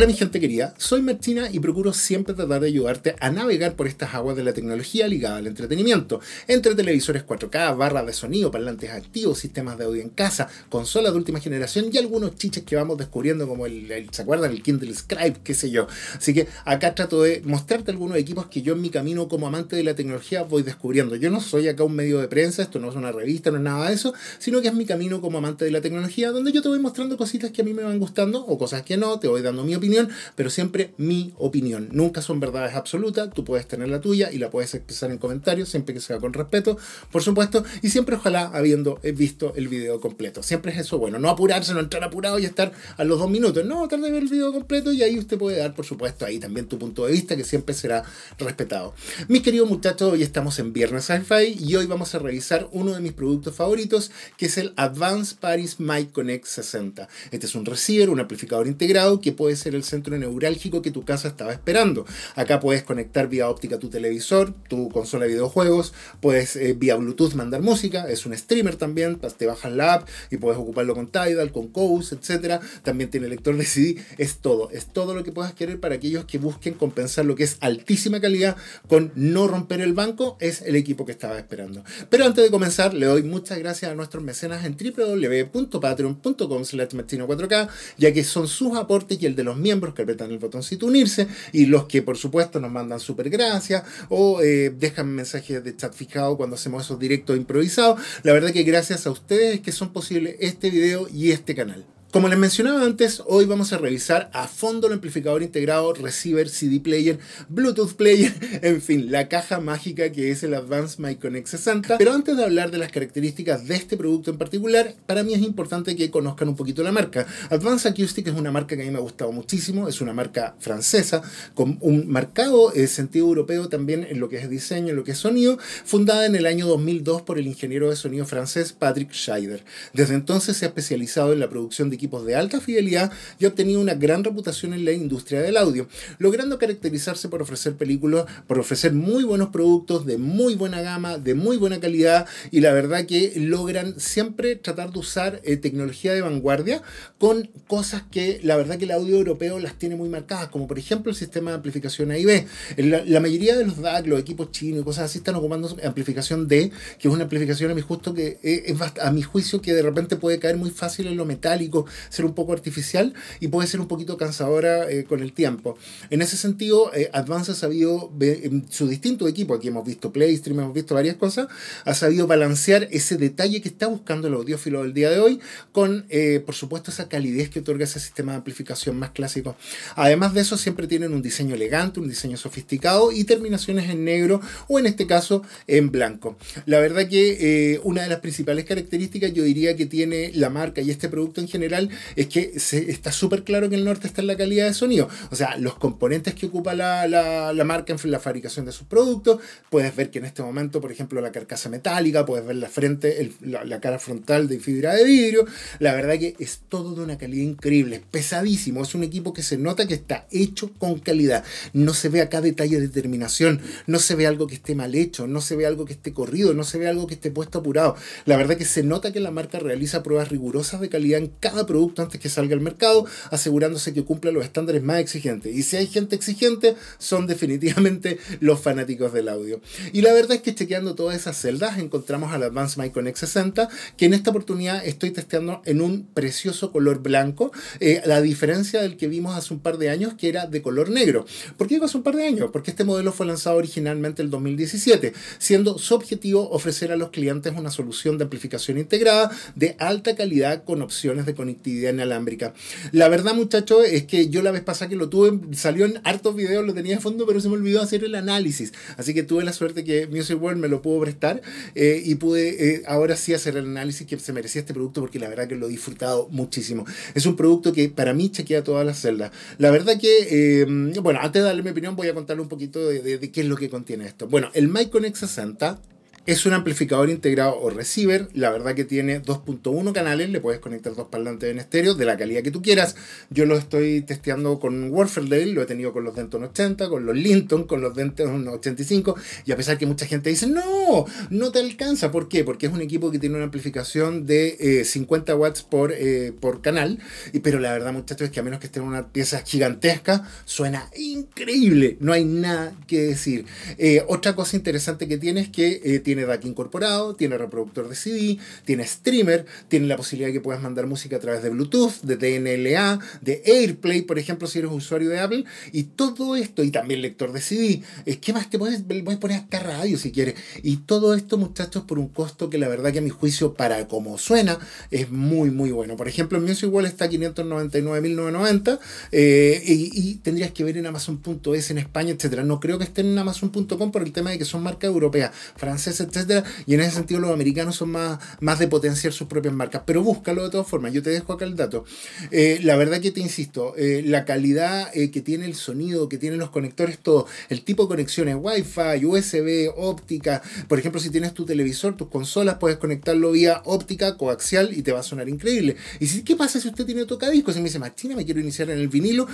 Hola mi gente querida, soy Martina y procuro siempre tratar de ayudarte a navegar por estas aguas de la tecnología ligada al entretenimiento, entre televisores 4K, barras de sonido, parlantes activos, sistemas de audio en casa, consolas de última generación y algunos chiches que vamos descubriendo como el, ¿se acuerdan? El Kindle Scribe, qué sé yo. Así que acá trato de mostrarte algunos equipos que yo en mi camino como amante de la tecnología voy descubriendo. Yo no soy acá un medio de prensa, esto no es una revista, no es nada de eso, sino que es mi camino como amante de la tecnología donde yo te voy mostrando cositas que a mí me van gustando o cosas que no, te voy dando mi opinión pero siempre mi opinión. Nunca son verdades absolutas, tú puedes tener la tuya y la puedes expresar en comentarios, siempre que sea con respeto, por supuesto, y siempre ojalá habiendo eh, visto el vídeo completo. Siempre es eso bueno, no apurarse, no entrar apurado y estar a los dos minutos. No, tarde en ver el vídeo completo y ahí usted puede dar, por supuesto, ahí también tu punto de vista que siempre será respetado. Mis queridos muchachos, hoy estamos en Viernes sci y hoy vamos a revisar uno de mis productos favoritos que es el Advanced Paris Mic Connect 60. Este es un receiver, un amplificador integrado que puede ser el centro neurálgico que tu casa estaba esperando. Acá puedes conectar vía óptica tu televisor, tu consola de videojuegos, puedes eh, vía Bluetooth mandar música, es un streamer también, te bajas la app y puedes ocuparlo con Tidal, con Coase, etc. También tiene lector de CD, es todo, es todo lo que puedas querer para aquellos que busquen compensar lo que es altísima calidad con no romper el banco, es el equipo que estaba esperando. Pero antes de comenzar, le doy muchas gracias a nuestros mecenas en www.patreon.com slash 4K, ya que son sus aportes y el de los miembros que apretan el botoncito unirse y los que por supuesto nos mandan super gracias o eh, dejan mensajes de chat fijado cuando hacemos esos directos improvisados. La verdad que gracias a ustedes que son posibles este video y este canal. Como les mencionaba antes, hoy vamos a revisar a fondo el amplificador integrado, receiver, CD player, Bluetooth player, en fin, la caja mágica que es el Advanced Miconex 60. Pero antes de hablar de las características de este producto en particular, para mí es importante que conozcan un poquito la marca. Advanced Acoustic es una marca que a mí me ha gustado muchísimo, es una marca francesa con un marcado eh, sentido europeo también en lo que es diseño, en lo que es sonido, fundada en el año 2002 por el ingeniero de sonido francés Patrick Scheider. Desde entonces se ha especializado en la producción de equipos de alta fidelidad y ha obtenido una gran reputación en la industria del audio, logrando caracterizarse por ofrecer películas, por ofrecer muy buenos productos de muy buena gama, de muy buena calidad y la verdad que logran siempre tratar de usar eh, tecnología de vanguardia con cosas que la verdad que el audio europeo las tiene muy marcadas, como por ejemplo el sistema de amplificación A y B. La, mayoría de los DAC, los equipos chinos y cosas así están ocupando amplificación D, que es una amplificación a mi justo que eh, es, a mi juicio que de repente puede caer muy fácil en lo metálico ser un poco artificial y puede ser un poquito cansadora eh, con el tiempo. En ese sentido, eh, Advance ha sabido, en em, su distinto equipo, aquí hemos visto Playstream, hemos visto varias cosas, ha sabido balancear ese detalle que está buscando el audiófilo del día de hoy con, eh, por supuesto, esa calidez que otorga ese sistema de amplificación más clásico. Además de eso, siempre tienen un diseño elegante, un diseño sofisticado y terminaciones en negro o en este caso en blanco. La verdad que una de las principales características yo diría que tiene la marca y este producto en general es que está súper claro que el norte está en la calidad de sonido. O sea, los componentes que ocupa la, marca en la fabricación de sus productos, puedes ver que en este momento, por ejemplo, la carcasa metálica, puedes ver la frente, la, cara frontal de fibra de vidrio. La verdad que es todo de una calidad increíble, pesadísimo, es un equipo que se nota que está hecho con calidad. No se ve acá detalle de terminación, no se ve algo que esté mal hecho, no se ve algo que esté corrido, no se ve algo que esté puesto apurado. La verdad que se nota que la marca realiza pruebas rigurosas de calidad en cada producto antes que salga al mercado, asegurándose que cumpla los estándares más exigentes. Y si hay gente exigente, son definitivamente los fanáticos del audio. Y la verdad es que chequeando todas esas celdas encontramos al Advanced my x 60, que en esta oportunidad estoy testeando en un precioso color blanco, eh, la diferencia del que vimos hace un par de años, que era de color negro. ¿Por qué digo hace un par de años? Porque este modelo fue lanzado originalmente el 2017, siendo su objetivo ofrecer a los clientes una solución de amplificación integrada de alta calidad con opciones de conectividad conectividad inalámbrica. La verdad, muchachos, es que yo la vez pasada que lo tuve, salió en hartos videos, lo tenía de fondo, pero se me olvidó hacer el análisis. Así que tuve la suerte que Music World me lo pudo prestar eh, y pude eh, ahora sí hacer el análisis que se merecía este producto porque la verdad que lo he disfrutado muchísimo. Es un producto que para mí chequea todas las celdas. La verdad que, eh, bueno, antes de darle mi opinión voy a contarle un poquito de, qué es lo que contiene esto. Bueno, el X 60 es un amplificador integrado o receiver, la verdad que tiene 2.1 canales, le puedes conectar dos parlantes en estéreo de la calidad que tú quieras. Yo lo estoy testeando con Dale lo he tenido con los Denton 80, con los Linton, con los Denton 85, y a pesar que mucha gente dice, no, no te alcanza, ¿por qué? Porque es un equipo que tiene una amplificación de 50 eh, watts por, eh, por canal, y, pero la verdad muchachos es que a menos que esté en una pieza gigantesca, suena increíble, no hay nada que decir. Eh, otra cosa interesante que tiene es que tiene tiene DAC incorporado, tiene reproductor de CD, tiene streamer, tiene la posibilidad de que puedas mandar música a través de Bluetooth, de DNLA, de AirPlay, por ejemplo, si eres usuario de Apple, y todo esto, y también lector de CD. Es que más te puedes, puedes poner hasta radio si quieres? Y todo esto, muchachos, por un costo que la verdad que a mi juicio, para como suena, es muy, muy bueno. Por ejemplo, en Music igual está 599.990 eh, y, y, tendrías que ver en Amazon.es en España, etcétera. No creo que estén en Amazon.com por el tema de que son marcas europeas. Francesa y en ese sentido los americanos son más, más de potenciar sus propias marcas. Pero búscalo de todas formas, yo te dejo acá el dato. Eh, la verdad que te insisto, eh, la calidad eh, que tiene el sonido, que tienen los conectores, todo, el tipo de conexiones, wifi, fi USB, óptica. Por ejemplo, si tienes tu televisor, tus consolas, puedes conectarlo vía óptica, coaxial y te va a sonar increíble. Y si, ¿qué pasa si usted tiene tocadiscos? Y me dice, Martina, me quiero iniciar en el vinilo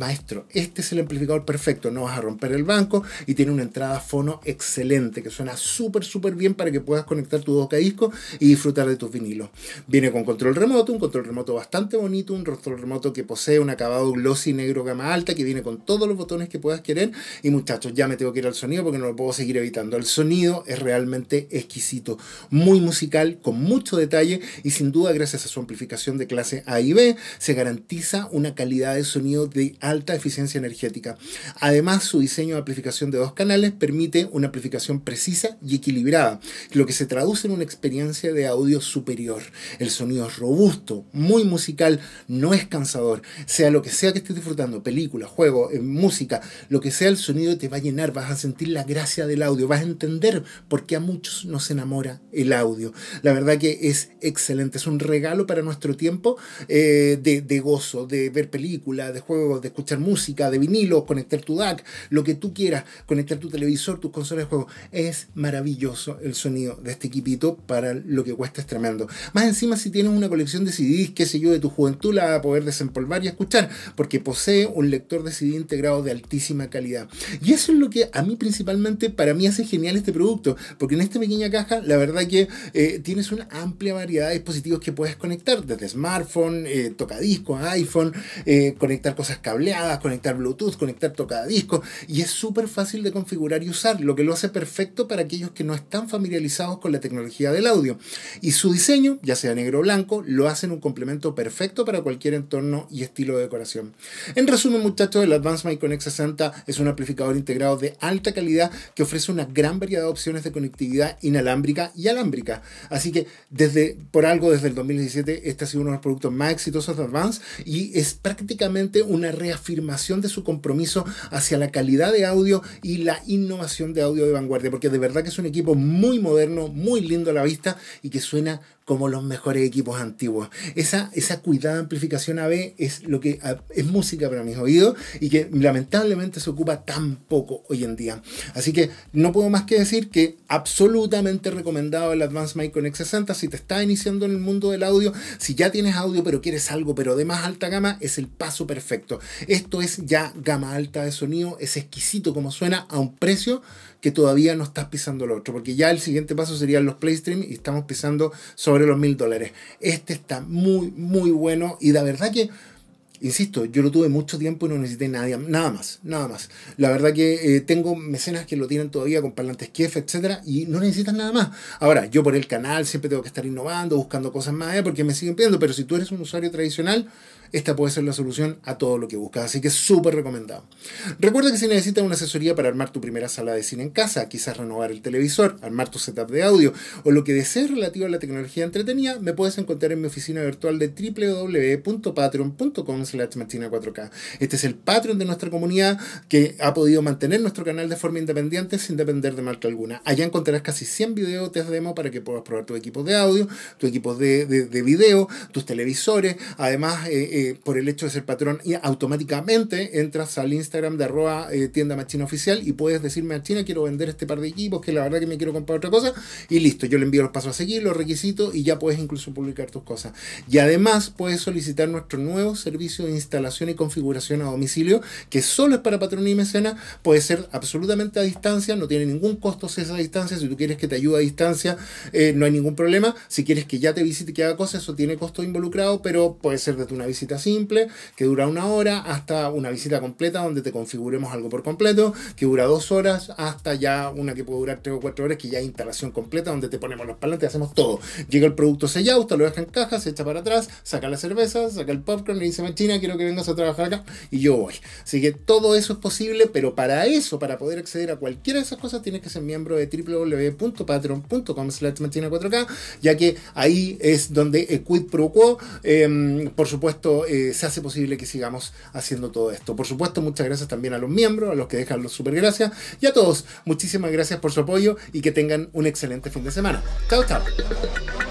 maestro, este es el amplificador perfecto, no vas a romper el banco y tiene una entrada fono excelente que suena súper, súper bien para que puedas conectar tu boca disco y disfrutar de tus vinilos. Viene con control remoto, un control remoto bastante bonito, un control remoto que posee un acabado glossy negro gama alta que viene con todos los botones que puedas querer. Y muchachos, ya me tengo que ir al sonido porque no lo puedo seguir evitando. El sonido es realmente exquisito, muy musical, con mucho detalle y sin duda gracias a su amplificación de clase A y B se garantiza una calidad de sonido de alta eficiencia energética. Además, su diseño de amplificación de dos canales permite una amplificación precisa y equilibrada, lo que se traduce en una experiencia de audio superior. El sonido es robusto, muy musical, no es cansador. Sea lo que sea que estés disfrutando, película, juego, eh, música, lo que sea, el sonido te va a llenar, vas a sentir la gracia del audio, vas a entender por qué a muchos nos enamora el audio. La verdad que es excelente, es un regalo para nuestro tiempo eh, de, de gozo, de ver películas, de juegos, de escuchar música, de vinilo, conectar tu DAC, lo que tú quieras, conectar tu televisor, tus consolas de juego. Es maravilloso el sonido de este equipito para lo que cuesta es tremendo. Más encima si tienes una colección de CDs, qué sé yo, de tu juventud, la vas a poder desempolvar y escuchar, porque posee un lector de CD integrado de altísima calidad. Y eso es lo que a mí principalmente, para mí hace genial este producto, porque en esta pequeña caja, la verdad que eh, tienes una amplia variedad de dispositivos que puedes conectar, desde smartphone, eh, tocadiscos, iPhone, eh, conectar cosas cables conectar Bluetooth, conectar disco y es súper fácil de configurar y usar, lo que lo hace perfecto para aquellos que no están familiarizados con la tecnología del audio. Y su diseño, ya sea negro o blanco, lo hacen un complemento perfecto para cualquier entorno y estilo de decoración. En resumen, muchachos, el Advanced My 60 es un amplificador integrado de alta calidad que ofrece una gran variedad de opciones de conectividad inalámbrica y alámbrica. Así que desde por algo desde el 2017 este ha sido uno de los productos más exitosos de Advance y es prácticamente una red afirmación de su compromiso hacia la calidad de audio y la innovación de audio de vanguardia, porque de verdad que es un equipo muy moderno, muy lindo a la vista y que suena como los mejores equipos antiguos. Esa, esa cuidada amplificación AB es lo que es música para mis oídos y que lamentablemente se ocupa tan poco hoy en día. Así que no puedo más que decir que absolutamente recomendado el Advanced Micro x 60 si te estás iniciando en el mundo del audio, si ya tienes audio pero quieres algo pero de más alta gama, es el paso perfecto. Esto es ya gama alta de sonido, es exquisito como suena a un precio que todavía no estás pisando lo otro, porque ya el siguiente paso serían los Playstream y estamos pisando sobre los mil dólares. Este está muy, muy bueno y la verdad que insisto, yo lo tuve mucho tiempo y no necesité nada más, nada más. La verdad que eh, tengo mecenas que lo tienen todavía con parlantes Kiev, etcétera, y no necesitan nada más. Ahora, yo por el canal siempre tengo que estar innovando, buscando cosas más, allá. Eh, porque me siguen pidiendo, pero si tú eres un usuario tradicional, esta puede ser la solución a todo lo que buscas. Así que es súper recomendado. Recuerda que si necesitas una asesoría para armar tu primera sala de cine en casa, quizás renovar el televisor, armar tu setup de audio o lo que desees relativo a la tecnología entretenida, me puedes encontrar en mi oficina virtual de www.patreon.com slash 4 k Este es el Patreon de nuestra comunidad que ha podido mantener nuestro canal de forma independiente sin depender de marca alguna. Allá encontrarás casi 100 videos de demo para que puedas probar tu equipo de audio, tu equipo de, video, tus televisores, además... Eh, eh, por el hecho de ser patrón, y automáticamente entras al Instagram de arroba eh, tienda machina oficial y puedes decirme a China, quiero vender este par de equipos, que la verdad que me quiero comprar otra cosa, y listo, yo le envío los pasos a seguir, los requisitos, y ya puedes incluso publicar tus cosas. Y además puedes solicitar nuestro nuevo servicio de instalación y configuración a domicilio, que solo es para patrón y mecena, puede ser absolutamente a distancia, no tiene ningún costo si a distancia, si tú quieres que te ayude a distancia, eh, no hay ningún problema, si quieres que ya te visite y que haga cosas, eso tiene costo involucrado, pero puede ser desde una visita simple, que dura una hora, hasta una visita completa donde te configuremos algo por completo, que dura dos horas, hasta ya una que puede durar tres o cuatro horas, que ya hay instalación completa, donde te ponemos los palantes, hacemos todo. Llega el producto sellado, usted lo deja en caja, se echa para atrás, saca la cerveza, saca el popcorn, y dice, China, quiero que vengas a trabajar acá, y yo voy. Así que todo eso es posible, pero para eso, para poder acceder a cualquiera de esas cosas, tienes que ser miembro de www.patreon.com slash 4K, ya que ahí es donde el pro em, por supuesto, eh, se hace posible que sigamos haciendo todo esto. Por supuesto, muchas gracias también a los miembros, a los que dejan los super gracias y a todos. Muchísimas gracias por su apoyo y que tengan un excelente fin de semana. Chao, chao.